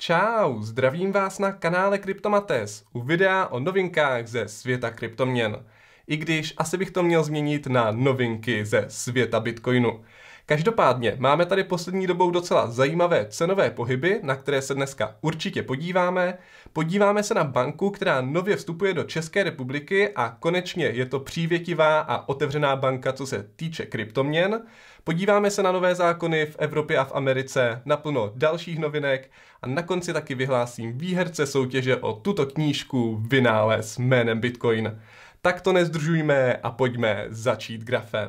Čau, zdravím vás na kanále Kryptomates u videa o novinkách ze světa kryptoměn. I když asi bych to měl změnit na novinky ze světa Bitcoinu. Každopádně máme tady poslední dobou docela zajímavé cenové pohyby, na které se dneska určitě podíváme. Podíváme se na banku, která nově vstupuje do České republiky a konečně je to přívětivá a otevřená banka, co se týče kryptoměn. Podíváme se na nové zákony v Evropě a v Americe, naplno dalších novinek a na konci taky vyhlásím výherce soutěže o tuto knížku Vynález jménem Bitcoin. Tak to nezdržujme a pojďme začít grafem.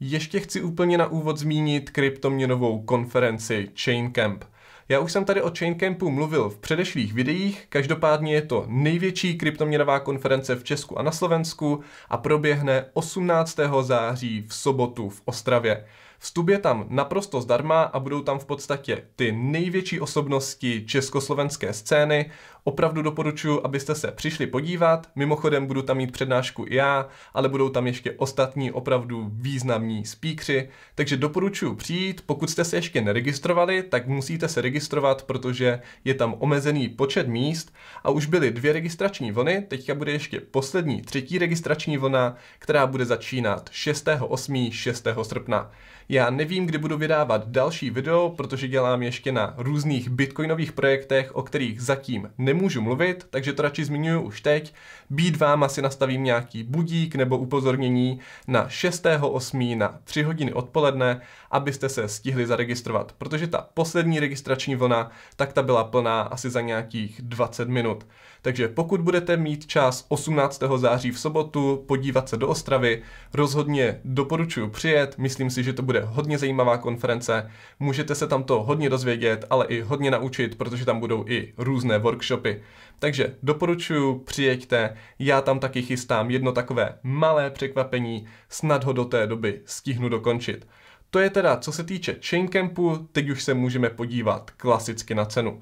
Ještě chci úplně na úvod zmínit kryptoměnovou konferenci Chaincamp. Já už jsem tady o Chaincampu mluvil v předešlých videích, každopádně je to největší kryptoměnová konference v Česku a na Slovensku a proběhne 18. září v sobotu v Ostravě. Vstup je tam naprosto zdarma a budou tam v podstatě ty největší osobnosti československé scény, Opravdu doporučuji, abyste se přišli podívat. Mimochodem budu tam mít přednášku i já, ale budou tam ještě ostatní opravdu významní speakři, takže doporučuji přijít. Pokud jste se ještě neregistrovali, tak musíte se registrovat, protože je tam omezený počet míst a už byly dvě registrační vlny, teďka bude ještě poslední třetí registrační vlna, která bude začínat 6.8. 6. srpna. Já nevím, kdy budu vydávat další video, protože dělám ještě na různých bitcoinových projektech, o kterých zatím nemůžu nemůžu mluvit, takže to radši zmiňuji už teď. Být vám asi nastavím nějaký budík nebo upozornění na 6.8. na 3 hodiny odpoledne abyste se stihli zaregistrovat, protože ta poslední registrační vlna, tak ta byla plná asi za nějakých 20 minut. Takže pokud budete mít čas 18. září v sobotu podívat se do Ostravy, rozhodně doporučuji přijet, myslím si, že to bude hodně zajímavá konference, můžete se tam to hodně dozvědět, ale i hodně naučit, protože tam budou i různé workshopy. Takže doporučuji, přijeďte, já tam taky chystám jedno takové malé překvapení, snad ho do té doby stihnu dokončit. To je teda, co se týče Chaincampu, teď už se můžeme podívat klasicky na cenu.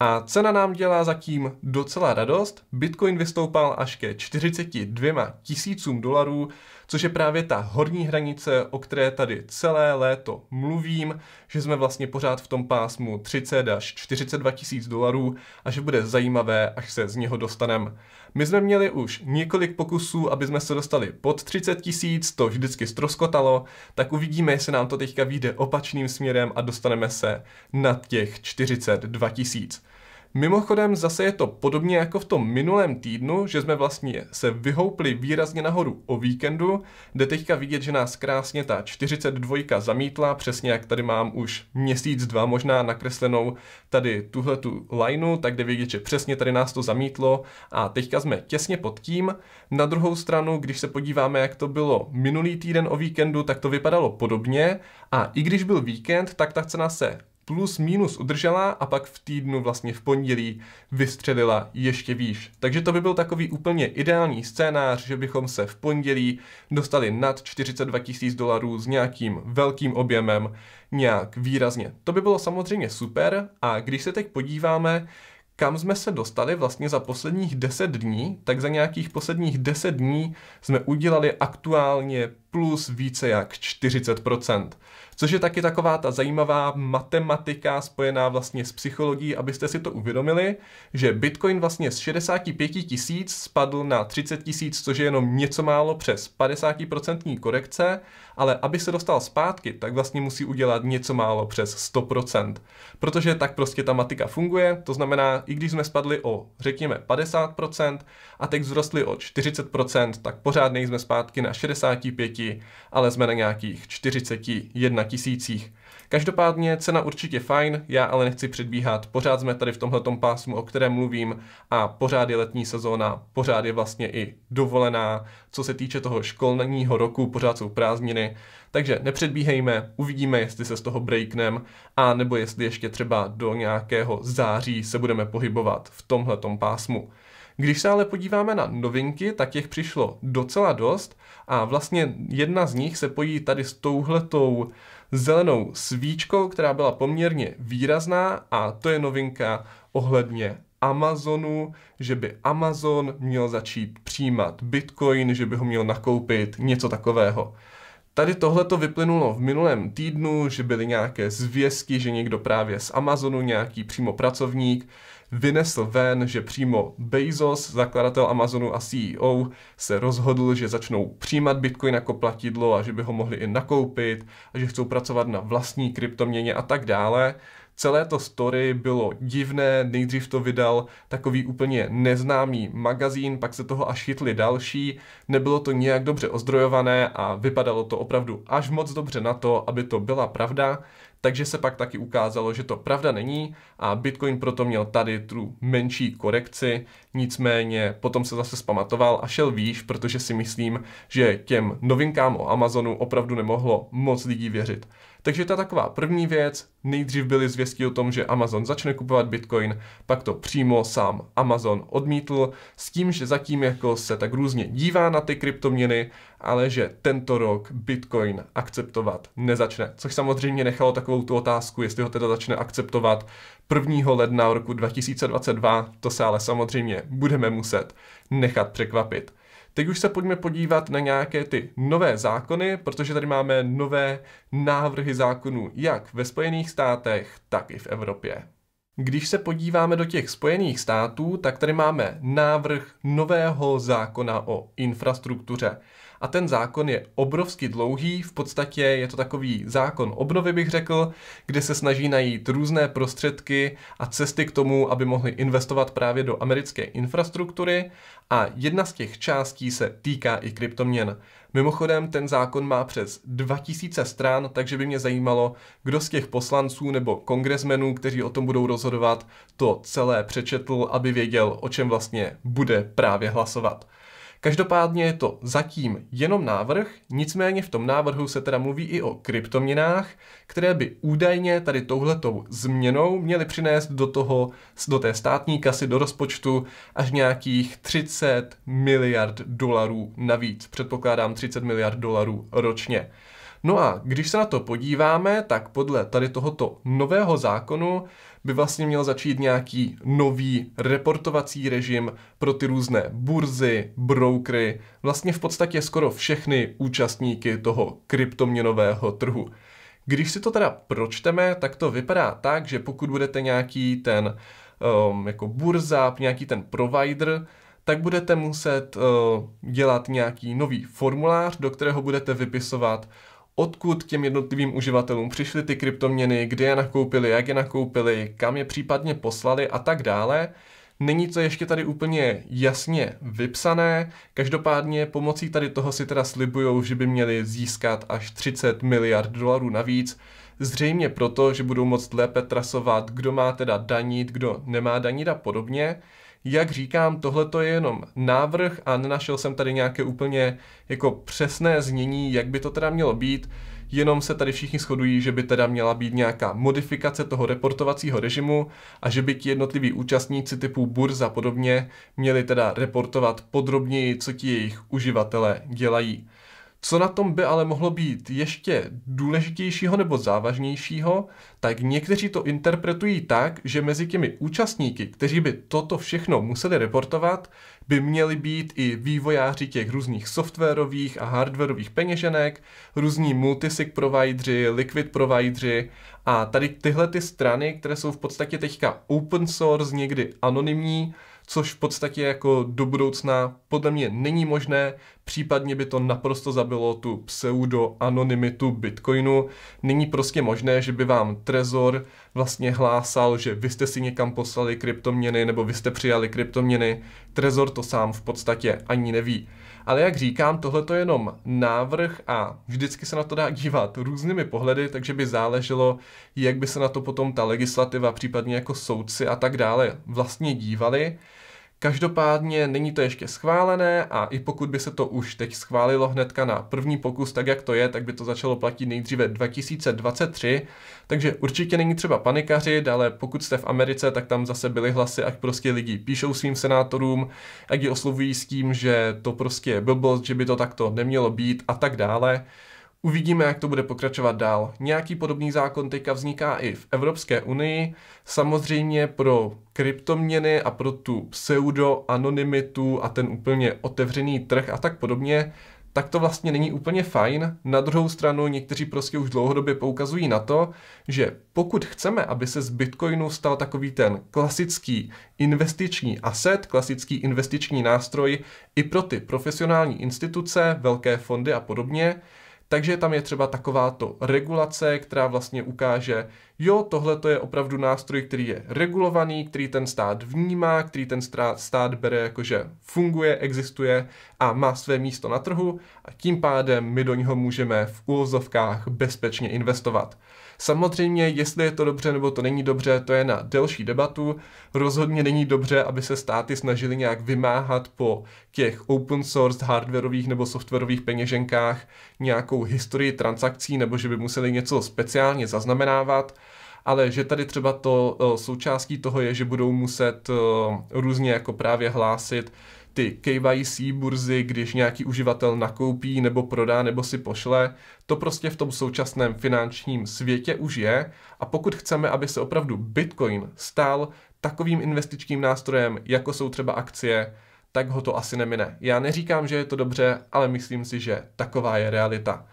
A cena nám dělá zatím docela radost. Bitcoin vystoupal až ke 42 tisícům dolarů, což je právě ta horní hranice, o které tady celé léto mluvím, že jsme vlastně pořád v tom pásmu 30 až 42 tisíc dolarů a že bude zajímavé, až se z něho dostaneme. My jsme měli už několik pokusů, aby jsme se dostali pod 30 tisíc, to vždycky stroskotalo, tak uvidíme, jestli nám to teďka vyjde opačným směrem a dostaneme se nad těch 42 tisíc. Mimochodem zase je to podobně jako v tom minulém týdnu, že jsme vlastně se vyhoupli výrazně nahoru o víkendu, kde teďka vidět, že nás krásně ta 42 zamítla, přesně jak tady mám už měsíc, dva možná nakreslenou tady tuhle tu lineu, tak jde vidět, že přesně tady nás to zamítlo a teďka jsme těsně pod tím. Na druhou stranu, když se podíváme, jak to bylo minulý týden o víkendu, tak to vypadalo podobně a i když byl víkend, tak ta cena se plus minus udržela a pak v týdnu vlastně v pondělí vystřelila ještě výš. Takže to by byl takový úplně ideální scénář, že bychom se v pondělí dostali nad 42 tisíc dolarů s nějakým velkým objemem nějak výrazně. To by bylo samozřejmě super a když se teď podíváme, kam jsme se dostali vlastně za posledních 10 dní, tak za nějakých posledních 10 dní jsme udělali aktuálně plus více jak 40%. Což je taky taková ta zajímavá matematika spojená vlastně s psychologií, abyste si to uvědomili, že Bitcoin vlastně z 65 tisíc spadl na 30 tisíc, což je jenom něco málo přes 50% korekce, ale aby se dostal zpátky, tak vlastně musí udělat něco málo přes 100%. Protože tak prostě ta matika funguje, to znamená, i když jsme spadli o, řekněme, 50% a teď vzrostli o 40%, tak pořád nejsme zpátky na 65, ale jsme na nějakých 41 tisících. Každopádně cena určitě fajn, já ale nechci předbíhat, pořád jsme tady v tomhle pásmu, o kterém mluvím a pořád je letní sezóna, pořád je vlastně i dovolená, co se týče toho školního roku, pořád jsou prázdniny, takže nepředbíhejme, uvidíme, jestli se z toho breaknem a nebo jestli ještě třeba do nějakého září se budeme pohybovat v tomhle pásmu. Když se ale podíváme na novinky, tak těch přišlo docela dost a vlastně jedna z nich se pojí tady s touhletou zelenou svíčkou, která byla poměrně výrazná a to je novinka ohledně Amazonu, že by Amazon měl začít přijímat Bitcoin, že by ho měl nakoupit, něco takového. Tady tohle to vyplynulo v minulém týdnu, že byly nějaké zvězky, že někdo právě z Amazonu, nějaký přímo pracovník, vynesl ven, že přímo Bezos, zakladatel Amazonu a CEO, se rozhodl, že začnou přijímat Bitcoin jako platidlo a že by ho mohli i nakoupit a že chcou pracovat na vlastní kryptoměně a tak dále. Celé to story bylo divné, nejdřív to vydal takový úplně neznámý magazín, pak se toho až chytli další, nebylo to nějak dobře ozdrojované a vypadalo to opravdu až moc dobře na to, aby to byla pravda takže se pak taky ukázalo, že to pravda není a Bitcoin proto měl tady tu menší korekci, nicméně potom se zase zpamatoval a šel výš, protože si myslím, že těm novinkám o Amazonu opravdu nemohlo moc lidí věřit. Takže ta taková první věc, nejdřív byly zvěstí o tom, že Amazon začne kupovat Bitcoin, pak to přímo sám Amazon odmítl s tím, že zatím jako se tak různě dívá na ty kryptoměny ale že tento rok Bitcoin akceptovat nezačne. Což samozřejmě nechalo takovou tu otázku, jestli ho teda začne akceptovat 1. ledna roku 2022, to se ale samozřejmě budeme muset nechat překvapit. Teď už se pojďme podívat na nějaké ty nové zákony, protože tady máme nové návrhy zákonů jak ve Spojených státech, tak i v Evropě. Když se podíváme do těch Spojených států, tak tady máme návrh nového zákona o infrastruktuře a ten zákon je obrovsky dlouhý, v podstatě je to takový zákon obnovy bych řekl, kde se snaží najít různé prostředky a cesty k tomu, aby mohli investovat právě do americké infrastruktury a jedna z těch částí se týká i kryptoměn. Mimochodem, ten zákon má přes 2000 stran, takže by mě zajímalo, kdo z těch poslanců nebo kongresmenů, kteří o tom budou rozhodovat, to celé přečetl, aby věděl, o čem vlastně bude právě hlasovat. Každopádně je to zatím jenom návrh, nicméně v tom návrhu se teda mluví i o kryptoměnách, které by údajně tady touhletou změnou měly přinést do toho, do té státní kasy, do rozpočtu až nějakých 30 miliard dolarů navíc. Předpokládám 30 miliard dolarů ročně. No a když se na to podíváme, tak podle tady tohoto nového zákonu by vlastně měl začít nějaký nový reportovací režim pro ty různé burzy, brokery, vlastně v podstatě skoro všechny účastníky toho kryptoměnového trhu. Když si to teda pročteme, tak to vypadá tak, že pokud budete nějaký ten um, jako burza, nějaký ten provider, tak budete muset uh, dělat nějaký nový formulář, do kterého budete vypisovat odkud těm jednotlivým uživatelům přišly ty kryptoměny, kde je nakoupili, jak je nakoupili, kam je případně poslali a tak dále. Není to ještě tady úplně jasně vypsané, každopádně pomocí tady toho si teda slibujou, že by měli získat až 30 miliard dolarů navíc, Zřejmě proto, že budou moct lépe trasovat, kdo má teda danit, kdo nemá danit a podobně. Jak říkám, tohle to je jenom návrh a nenašel jsem tady nějaké úplně jako přesné znění, jak by to teda mělo být, jenom se tady všichni shodují, že by teda měla být nějaká modifikace toho reportovacího režimu a že by ti jednotliví účastníci typu burza a podobně měli teda reportovat podrobněji, co ti jejich uživatelé dělají. Co na tom by ale mohlo být ještě důležitějšího nebo závažnějšího, tak někteří to interpretují tak, že mezi těmi účastníky, kteří by toto všechno museli reportovat, by měli být i vývojáři těch různých softwarových a hardwarových peněženek, různí multisig provideri, liquid provideri a tady tyhle ty strany, které jsou v podstatě teďka open source, někdy anonymní, což v podstatě jako do budoucna podle mě není možné, případně by to naprosto zabilo tu pseudo-anonymitu Bitcoinu. Není prostě možné, že by vám Trezor vlastně hlásal, že vy jste si někam poslali kryptoměny nebo vy jste přijali kryptoměny. Trezor to sám v podstatě ani neví. Ale jak říkám, tohle je jenom návrh a vždycky se na to dá dívat různými pohledy, takže by záleželo, jak by se na to potom ta legislativa, případně jako soudci a tak dále vlastně dívali. Každopádně není to ještě schválené a i pokud by se to už teď schválilo hnedka na první pokus, tak jak to je, tak by to začalo platit nejdříve 2023, takže určitě není třeba panikařit, ale pokud jste v Americe, tak tam zase byly hlasy, ať prostě lidi píšou svým senátorům, ať je oslovují s tím, že to prostě je blbost, že by to takto nemělo být a tak dále. Uvidíme, jak to bude pokračovat dál. Nějaký podobný zákon teďka vzniká i v Evropské unii. Samozřejmě pro kryptoměny a pro tu pseudo-anonymitu a ten úplně otevřený trh a tak podobně, tak to vlastně není úplně fajn. Na druhou stranu někteří prostě už dlouhodobě poukazují na to, že pokud chceme, aby se z Bitcoinu stal takový ten klasický investiční asset, klasický investiční nástroj i pro ty profesionální instituce, velké fondy a podobně, takže tam je třeba takováto regulace, která vlastně ukáže, jo, tohle to je opravdu nástroj, který je regulovaný, který ten stát vnímá, který ten stát bere jakože funguje, existuje a má své místo na trhu a tím pádem my do něho můžeme v úvozovkách bezpečně investovat. Samozřejmě, jestli je to dobře nebo to není dobře, to je na delší debatu. Rozhodně není dobře, aby se státy snažili nějak vymáhat po těch open source hardwareových nebo softwarových peněženkách nějakou historii transakcí nebo že by museli něco speciálně zaznamenávat ale že tady třeba to eh, součástí toho je, že budou muset eh, různě jako právě hlásit, ty KYC burzy, když nějaký uživatel nakoupí nebo prodá nebo si pošle, to prostě v tom současném finančním světě už je a pokud chceme, aby se opravdu Bitcoin stal takovým investičním nástrojem, jako jsou třeba akcie, tak ho to asi nemine. Já neříkám, že je to dobře, ale myslím si, že taková je realita.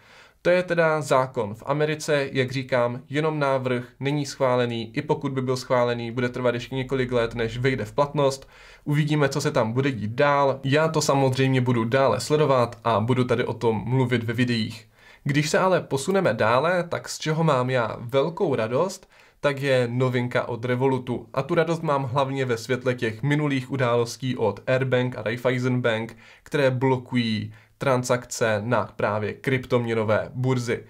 To je teda zákon. V Americe, jak říkám, jenom návrh není schválený. I pokud by byl schválený, bude trvat ještě několik let, než vyjde v platnost. Uvidíme, co se tam bude dít dál. Já to samozřejmě budu dále sledovat a budu tady o tom mluvit ve videích. Když se ale posuneme dále, tak z čeho mám já velkou radost, tak je novinka od Revolutu. A tu radost mám hlavně ve světle těch minulých událostí od Airbank a Raiffeisen Bank, které blokují transakce na právě kryptoměnové burzy.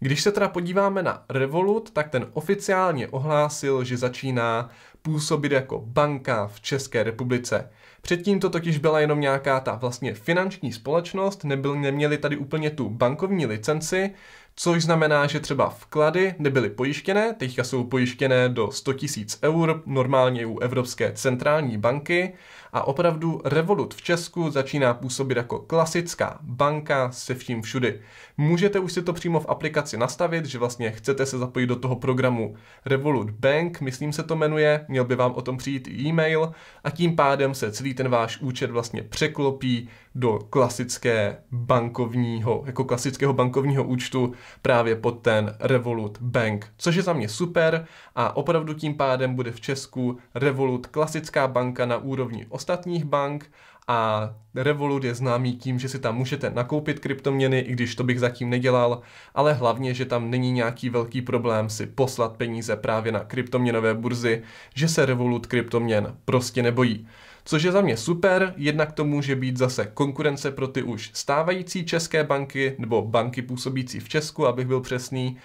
Když se teda podíváme na Revolut, tak ten oficiálně ohlásil, že začíná působit jako banka v České republice. Předtím to totiž byla jenom nějaká ta vlastně finanční společnost, nebyl, neměli tady úplně tu bankovní licenci, což znamená, že třeba vklady nebyly pojištěné, teďka jsou pojištěné do 100 000 eur, normálně u Evropské centrální banky a opravdu Revolut v Česku začíná působit jako klasická banka se vším všudy. Můžete už si to přímo v aplikaci nastavit, že vlastně chcete se zapojit do toho programu Revolut Bank, myslím se to jmenuje, měl by vám o tom přijít e-mail a tím pádem se celý ten váš účet vlastně překlopí do klasické bankovního, jako klasického bankovního účtu právě pod ten Revolut Bank, což je za mě super a opravdu tím pádem bude v Česku Revolut klasická banka na úrovni ostatních bank a Revolut je známý tím, že si tam můžete nakoupit kryptoměny, i když to bych zatím nedělal, ale hlavně, že tam není nějaký velký problém si poslat peníze právě na kryptoměnové burzy, že se Revolut kryptoměn prostě nebojí což je za mě super, jednak to může být zase konkurence pro ty už stávající české banky, nebo banky působící v Česku, abych byl přesný,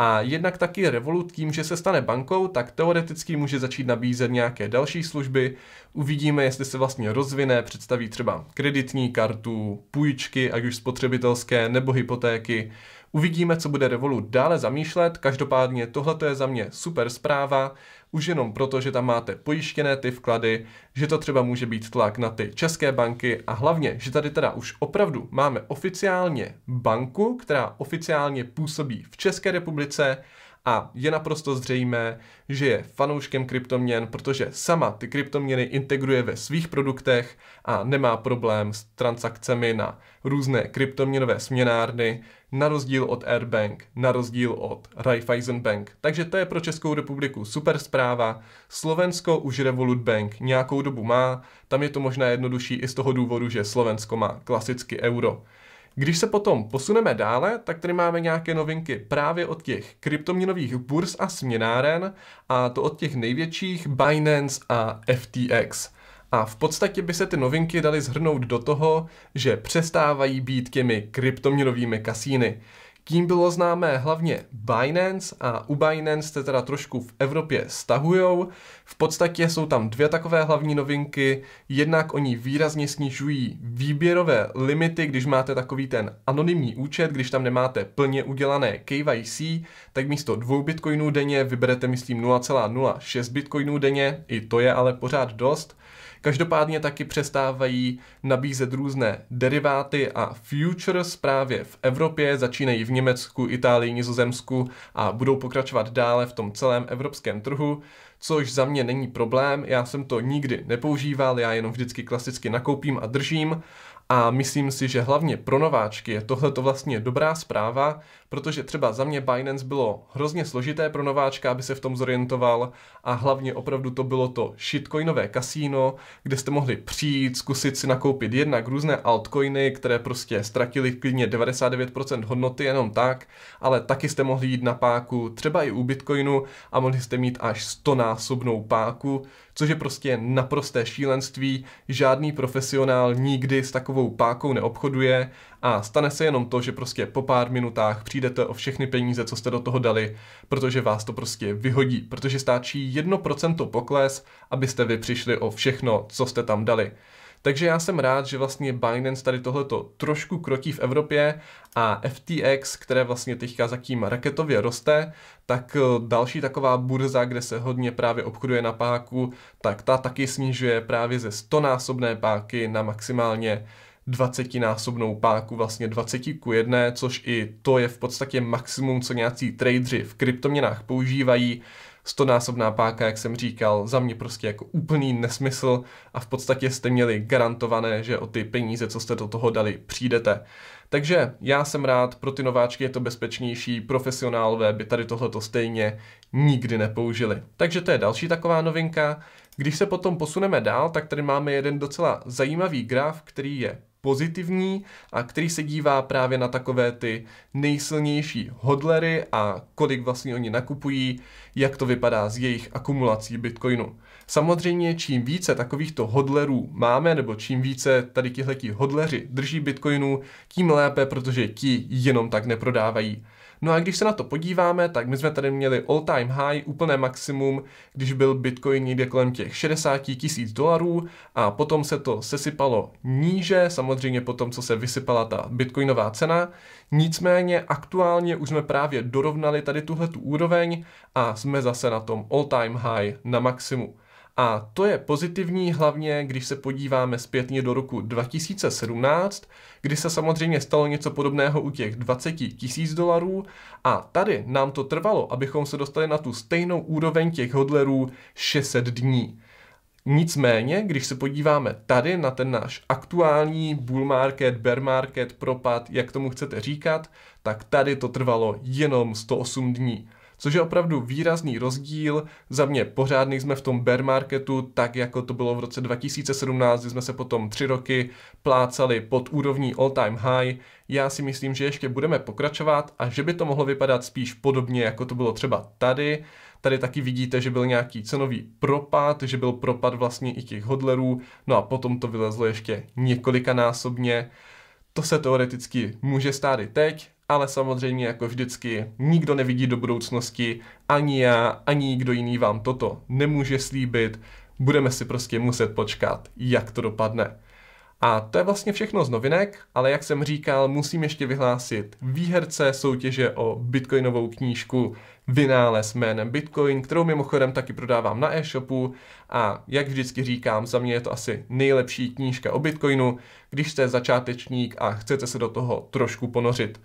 a jednak taky Revolut tím, že se stane bankou, tak teoreticky může začít nabízet nějaké další služby. Uvidíme, jestli se vlastně rozvine, představí třeba kreditní kartu, půjčky, ať už spotřebitelské nebo hypotéky. Uvidíme, co bude Revolut dále zamýšlet, každopádně tohle je za mě super zpráva, už jenom proto, že tam máte pojištěné ty vklady, že to třeba může být tlak na ty české banky a hlavně, že tady teda už opravdu máme oficiálně banku, která oficiálně působí v České republice a je naprosto zřejmé, že je fanouškem kryptoměn, protože sama ty kryptoměny integruje ve svých produktech a nemá problém s transakcemi na různé kryptoměnové směnárny, na rozdíl od Airbank, na rozdíl od Raiffeisen Bank. Takže to je pro Českou republiku super zpráva. Slovensko už Revolut Bank nějakou dobu má, tam je to možná jednodušší i z toho důvodu, že Slovensko má klasicky euro. Když se potom posuneme dále, tak tady máme nějaké novinky právě od těch kryptoměnových burz a směnáren a to od těch největších Binance a FTX. A v podstatě by se ty novinky daly zhrnout do toho, že přestávají být těmi kryptoměnovými kasíny. Tím bylo známé hlavně Binance a u Binance se teda trošku v Evropě stahujou. V podstatě jsou tam dvě takové hlavní novinky. Jednak oni výrazně snižují výběrové limity, když máte takový ten anonymní účet, když tam nemáte plně udělané KYC, tak místo dvou bitcoinů denně vyberete myslím 0,06 bitcoinů denně, i to je ale pořád dost. Každopádně taky přestávají nabízet různé deriváty a futures právě v Evropě, začínají v Německu, Itálii, Nizozemsku a budou pokračovat dále v tom celém evropském trhu, což za mě není problém, já jsem to nikdy nepoužíval, já jenom vždycky klasicky nakoupím a držím, a myslím si, že hlavně pro nováčky je tohle to vlastně dobrá zpráva, protože třeba za mě Binance bylo hrozně složité pro nováčka, aby se v tom zorientoval a hlavně opravdu to bylo to shitcoinové kasíno, kde jste mohli přijít, zkusit si nakoupit jednak různé altcoiny, které prostě ztratily klidně 99% hodnoty jenom tak, ale taky jste mohli jít na páku třeba i u Bitcoinu a mohli jste mít až 100 násobnou páku, což je prostě naprosté šílenství, žádný profesionál nikdy s takovou pákou neobchoduje a stane se jenom to, že prostě po pár minutách přijdete o všechny peníze, co jste do toho dali, protože vás to prostě vyhodí, protože stáčí 1% pokles, abyste vy přišli o všechno, co jste tam dali. Takže já jsem rád, že vlastně Binance tady tohleto trošku krotí v Evropě a FTX, které vlastně teďka zatím raketově roste, tak eh, další taková burza, kde se hodně právě obchoduje na páku, tak ta taky snižuje právě ze 100 násobné páky na maximálně 20 násobnou páku, vlastně 20 ku 1, což i to je v podstatě maximum, co nějací tradeři v kryptoměnách používají stonásobná páka, jak jsem říkal, za mě prostě jako úplný nesmysl a v podstatě jste měli garantované, že o ty peníze, co jste do toho dali, přijdete. Takže já jsem rád, pro ty nováčky je to bezpečnější, profesionálové by tady tohleto stejně nikdy nepoužili. Takže to je další taková novinka. Když se potom posuneme dál, tak tady máme jeden docela zajímavý graf, který je pozitivní a který se dívá právě na takové ty nejsilnější hodlery a kolik vlastně oni nakupují, jak to vypadá z jejich akumulací bitcoinu. Samozřejmě čím více takovýchto hodlerů máme, nebo čím více tady těchto hodleři drží bitcoinu, tím lépe, protože ti jenom tak neprodávají. No a když se na to podíváme, tak my jsme tady měli all time high, úplné maximum, když byl Bitcoin někde kolem těch 60 tisíc dolarů a potom se to sesypalo níže, samozřejmě potom, co se vysypala ta bitcoinová cena. Nicméně aktuálně už jsme právě dorovnali tady tuhle tu úroveň a jsme zase na tom all time high na maximum. A to je pozitivní hlavně, když se podíváme zpětně do roku 2017, kdy se samozřejmě stalo něco podobného u těch 20 tisíc dolarů a tady nám to trvalo, abychom se dostali na tu stejnou úroveň těch hodlerů 600 dní. Nicméně, když se podíváme tady na ten náš aktuální bull market, bear market, propad, jak tomu chcete říkat, tak tady to trvalo jenom 108 dní což je opravdu výrazný rozdíl. Za mě pořádný jsme v tom bear marketu, tak jako to bylo v roce 2017, kdy jsme se potom tři roky plácali pod úrovní all time high. Já si myslím, že ještě budeme pokračovat a že by to mohlo vypadat spíš podobně, jako to bylo třeba tady. Tady taky vidíte, že byl nějaký cenový propad, že byl propad vlastně i těch hodlerů, no a potom to vylezlo ještě několikanásobně. To se teoreticky může stát i teď, ale samozřejmě jako vždycky nikdo nevidí do budoucnosti, ani já, ani nikdo jiný vám toto nemůže slíbit, budeme si prostě muset počkat, jak to dopadne. A to je vlastně všechno z novinek, ale jak jsem říkal, musím ještě vyhlásit výherce soutěže o bitcoinovou knížku Vynález jménem Bitcoin, kterou mimochodem taky prodávám na e-shopu a jak vždycky říkám, za mě je to asi nejlepší knížka o bitcoinu, když jste začátečník a chcete se do toho trošku ponořit.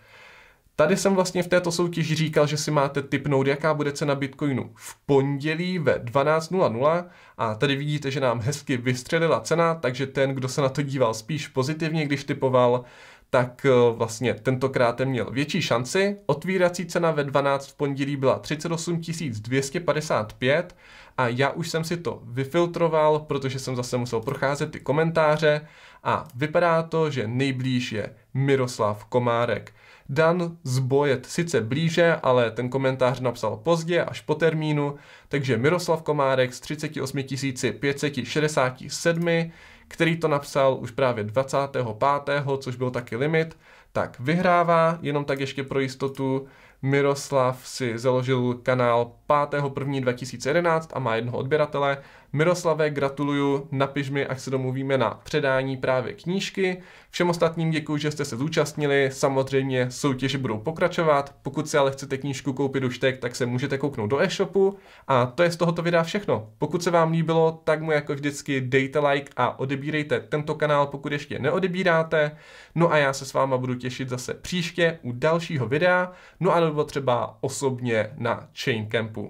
Tady jsem vlastně v této soutěži říkal, že si máte typnout, jaká bude cena Bitcoinu v pondělí ve 12.00 a tady vidíte, že nám hezky vystřelila cena, takže ten, kdo se na to díval spíš pozitivně, když typoval, tak eh, vlastně tentokrát měl větší šanci. Otvírací cena ve 12 v pondělí byla 38 255 a já už jsem si to vyfiltroval, protože jsem zase musel procházet ty komentáře a vypadá to, že nejblíž je Miroslav Komárek. Dan Zbojet sice blíže, ale ten komentář napsal pozdě, až po termínu, takže Miroslav Komárek s 38 567 který to napsal už právě 25., což byl taky limit, tak vyhrává, jenom tak ještě pro jistotu, Miroslav si založil kanál 5.1.2011 a má jednoho odběratele. Miroslave, gratuluju, napiš mi, až se domluvíme na předání právě knížky. Všem ostatním děkuji, že jste se zúčastnili, samozřejmě soutěže budou pokračovat, pokud si ale chcete knížku koupit už teď, tak se můžete kouknout do e-shopu a to je z tohoto videa všechno. Pokud se vám líbilo, tak mu jako vždycky dejte like a odebírejte tento kanál, pokud ještě neodebíráte. No a já se s váma budu těšit zase příště u dalšího videa, no a nebo třeba osobně na Chaincampu.